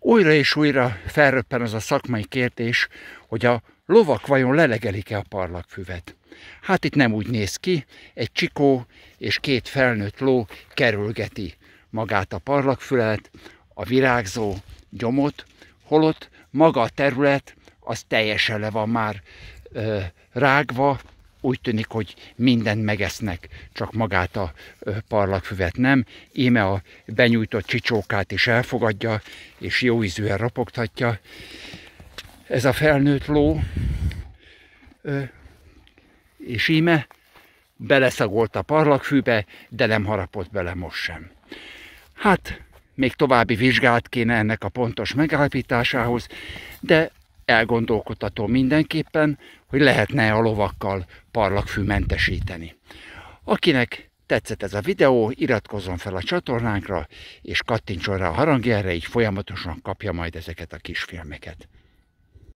újra és újra felröppen az a szakmai kérdés, hogy a lovak vajon lelegelik-e a parlagfüvet. Hát itt nem úgy néz ki, egy csikó és két felnőtt ló kerülgeti magát a parlagfület, a virágzó gyomot, holott maga a terület az teljesen le van már ö, rágva, úgy tűnik, hogy mindent megesznek, csak magát a parlagfüvet nem. Íme a benyújtott csicsókát is elfogadja, és jó ízűen ropogtatja. Ez a felnőtt ló, és íme beleszagolt a parlagfűbe, de nem harapott bele most sem. Hát, még további vizsgát kéne ennek a pontos megállapításához, de elgondolkodtató mindenképpen, hogy lehetne a lovakkal parlagfűmentesíteni. Akinek tetszett ez a videó, iratkozzon fel a csatornánkra, és kattintson rá a harangjára, így folyamatosan kapja majd ezeket a kisfilmeket.